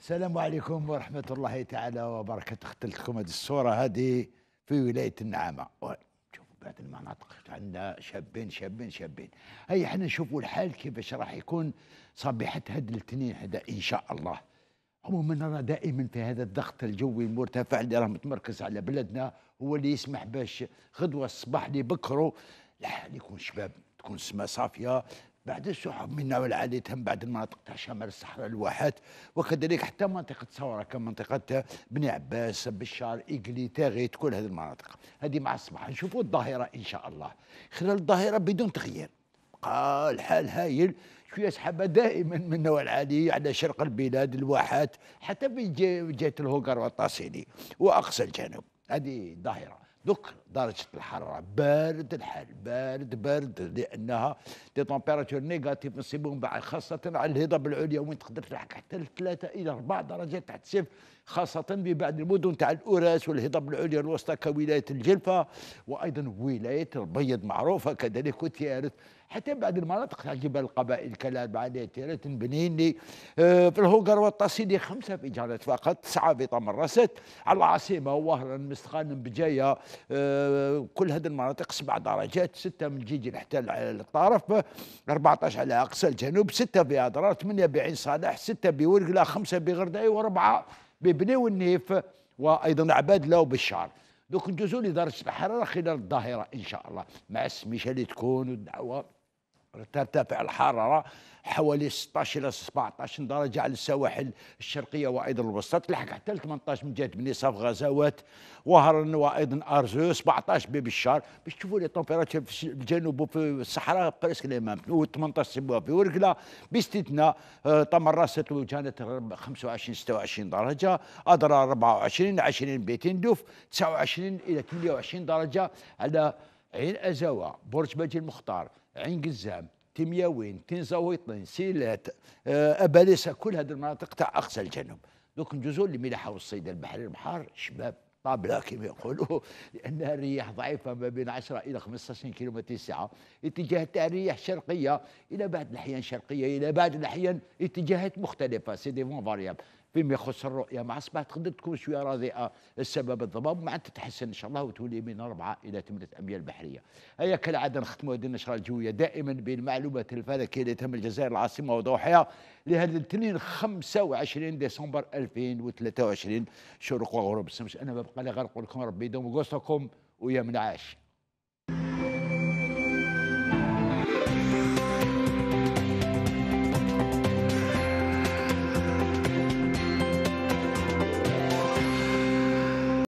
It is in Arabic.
السلام عليكم ورحمة الله تعالى وبركاته اختلت لكم هذه الصورة هذه في ولاية النعامة شوفوا هذه المناطق عندنا شابين شابين شابين هيا احنا نشوفوا الحال كيفاش راح يكون صبيحة هذا الاثنين هذا إن شاء الله عموما أنا دائما في هذا الضغط الجوي المرتفع اللي راه متمركز على بلدنا هو اللي يسمح باش غدوة الصباح اللي لا يكون شباب تكون السماء صافية بعد السحب من نوع العالي تم بعد المناطق تاع شمال الصحراء الواحات وكذلك حتى منطقه ثوره كمنطقه بني عباس بشار اقلي تاغيت كل هذه المناطق هذه مع الصباح نشوفوا الظاهره ان شاء الله خلال الظاهره بدون تغيير بقى الحال هايل شويه سحابه دائما من نوع العالي على شرق البلاد الواحات حتى في جهه الهوكر والطاسيلي واقصى الجنوب هذه ظاهره دوك درجة الحرارة بارد الحال بارد بارد لأنها دي تمبيراتور نيجاتيف نصيبهم خاصة على الهضاب العليا وين تقدر تلحق حتى لثلاثة إلى أربع درجات تحت الصفر خاصة ببعض المدن تاع الأوراس والهضاب العليا الوسطى كولاية الجلفة وأيضا ولاية البيض معروفة كذلك وتيارت حتى بعض المناطق تاع جبال القبائل كلاب على تيارت بنيني في الهوكر والتصيدي خمسة في جارات فقط تسعة في طمرسات على العاصمة وهران مستقان بجاية آه، كل هذه المناطق سبع درجات ستة من جيجي حتى الطرف 14 على أقصى الجنوب ستة في أضرار ثمانية بعين صالح ستة بورقلة خمسة بغرداي وربعة ببني والنيف وأيضا عباد الله وبشار دوك نجوزوا لدرجة الحرارة خلال الظاهرة إن شاء الله مع السميشة اللي تكون والدعوة ترتفع الحرارة حوالي 16 إلى 17 درجة على السواحل الشرقية وأيضا الوسطى تلحق حتى 18 من جهة بني بنيصاف غزوات وهرن وأيضا أرزو 17 باب الشهر باش تشوفوا لي تمبيراتور في الجنوب وفي الصحراء بريسك لي مام و18 سبوها في ورقلة باستثناء طمرست وجانة 25 26 درجة أضرار 24 20 بيتندوف 29 إلى 28 درجة على عين أزوا برج باجي المختار عين قزام تين تنزاويطن سيلات آه، أباليسا كل هذه المناطق تاع أقصى الجنوب دوك نجوزو لملاحه والصيد الصيد البحري البحار شباب طابله كما يقولوا لان الرياح ضعيفه ما بين 10 الى 15 كيلو الساعه ساعه تاع الرياح شرقيه الى بعض الاحيان شرقيه الى بعض الاحيان اتجاهات مختلفه سي دي فون فاريابل فيما يخص الرؤيه مع اصبحت تكون شويه راضئه السبب الضباب مع تتحسن ان شاء الله وتولي من اربعه الى ثمانيه اميال بحريه. هيا كالعاده نختموا هذه النشره الجويه دائما بالمعلومات الفلكيه اللي تم الجزائر العاصمه وضوحها لهذا الاثنين 25 ديسمبر 2023 شرق وغرب الشمس انا ببقى لي غرق لكم ربي يدوم قوسكم ويا منعاش.